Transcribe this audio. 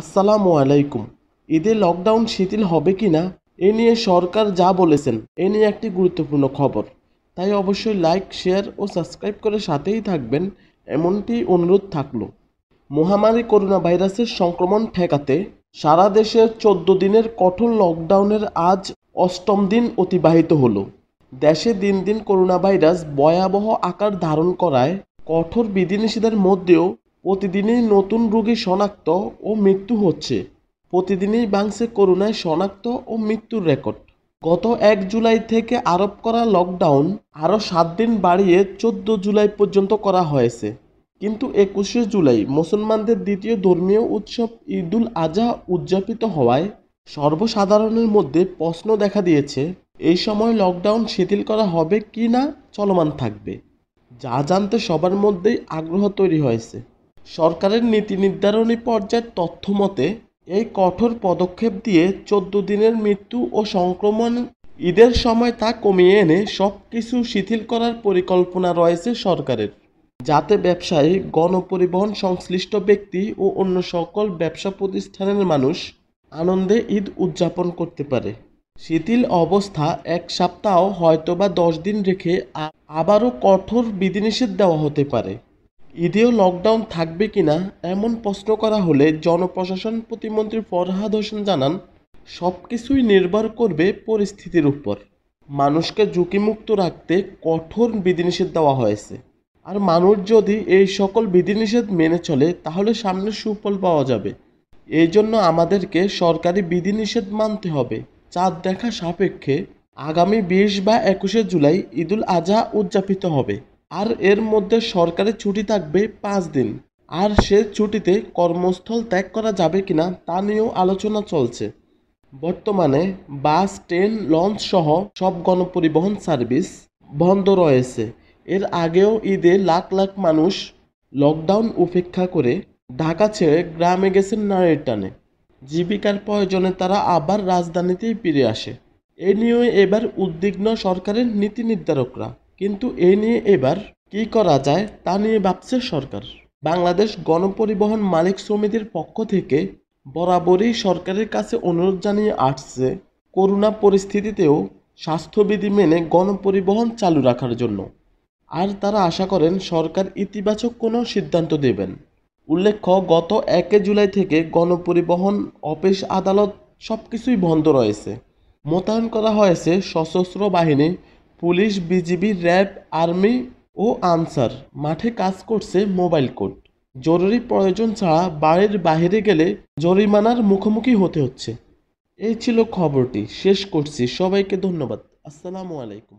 আসসালামু আলাইকুম ঈদে লকডাউন শিথিল হবে কি না এ নিয়ে সরকার যা বলেছেন এ নিয়ে একটি গুরুত্বপূর্ণ খবর তাই অবশ্যই লাইক শেয়ার ও সাবস্ক্রাইব করে সাথেই থাকবেন এমনটি অনুরোধ থাকলো মহামারী করোনা ভাইরাসের সংক্রমণ ঠেকাতে সারা দেশে চোদ্দ দিনের কঠোর লকডাউনের আজ অষ্টম দিন অতিবাহিত হলো দেশে দিন দিন করোনা ভাইরাস ভয়াবহ আকার ধারণ করায় কঠোর বিধিনিষেধের মধ্যেও প্রতিদিনই নতুন রোগী শনাক্ত ও মৃত্যু হচ্ছে প্রতিদিনই বাংসে করোনায় শনাক্ত ও মৃত্যুর রেকর্ড গত এক জুলাই থেকে আরোপ করা লকডাউন আরও সাত দিন বাড়িয়ে চোদ্দ জুলাই পর্যন্ত করা হয়েছে কিন্তু একুশে জুলাই মুসলমানদের দ্বিতীয় ধর্মীয় উৎসব ঈদুল আজহা উদযাপিত হওয়ায় সর্বসাধারণের মধ্যে প্রশ্ন দেখা দিয়েছে এই সময় লকডাউন শিথিল করা হবে কি না চলমান থাকবে যা জানতে সবার মধ্যেই আগ্রহ তৈরি হয়েছে সরকারের নীতি নির্ধারণী পর্যায়ের তথ্য মতে এই কঠোর পদক্ষেপ দিয়ে চোদ্দ দিনের মৃত্যু ও সংক্রমণ ঈদের সময় তা কমিয়ে এনে সব কিছু শিথিল করার পরিকল্পনা রয়েছে সরকারের যাতে ব্যবসায়ী গণপরিবহন সংশ্লিষ্ট ব্যক্তি ও অন্য সকল ব্যবসা প্রতিষ্ঠানের মানুষ আনন্দে ঈদ উদযাপন করতে পারে শিথিল অবস্থা এক সপ্তাহ হয়তোবা দশ দিন রেখে আবারও কঠোর বিধিনিষেধ দেওয়া হতে পারে ঈদেও লকডাউন থাকবে কিনা এমন প্রশ্ন করা হলে জনপ্রশাসন প্রতিমন্ত্রী ফরহাদ হোসেন জানান সব কিছুই নির্ভর করবে পরিস্থিতির উপর মানুষকে ঝুঁকিমুক্ত রাখতে কঠোর বিধিনিষেধ দেওয়া হয়েছে আর মানুষ যদি এই সকল বিধিনিষেধ মেনে চলে তাহলে সামনে সুফল পাওয়া যাবে এই জন্য আমাদেরকে সরকারি বিধিনিষেধ মানতে হবে চাঁদ দেখা সাপেক্ষে আগামী বিশ বা একুশে জুলাই ঈদুল আজহা উদযাপিত হবে আর এর মধ্যে সরকারি ছুটি থাকবে পাঁচ দিন আর সে ছুটিতে কর্মস্থল ত্যাগ করা যাবে কিনা তা নিয়েও আলোচনা চলছে বর্তমানে বাস ট্রেন লঞ্চ সহ সব গণপরিবহন সার্ভিস বন্ধ রয়েছে এর আগেও ঈদে লাখ লাখ মানুষ লকডাউন উপেক্ষা করে ঢাকা ছেড়ে গ্রামে গেছেন নারীর টানে জীবিকার প্রয়োজনে তারা আবার রাজধানীতেই ফিরে আসে এ নিয়ে এবার উদ্বিগ্ন সরকারের নীতি নির্ধারকরা কিন্তু এ নিয়ে এবার কি করা যায় তা নিয়ে ভাবছে সরকার বাংলাদেশ গণপরিবহন মালিক সমিতির পক্ষ থেকে বরাবরই সরকারের কাছে অনুরোধ জানিয়ে আসছে করোনা পরিস্থিতিতেও স্বাস্থ্যবিধি মেনে গণপরিবহন চালু রাখার জন্য আর তারা আশা করেন সরকার ইতিবাচক কোনো সিদ্ধান্ত দেবেন উল্লেখ্য গত একে জুলাই থেকে গণপরিবহন অফিস আদালত সব কিছুই বন্ধ রয়েছে মোতায়েন করা হয়েছে সশস্ত্র বাহিনী পুলিশ বিজিবি র্যাব আর্মি ও আনসার মাঠে কাজ করছে মোবাইল কোর্ট জরুরি প্রয়োজন ছাড়া বাড়ির বাহিরে গেলে জরিমানার মুখোমুখি হতে হচ্ছে এই ছিল খবরটি শেষ করছি সবাইকে ধন্যবাদ আসসালামু আলাইকুম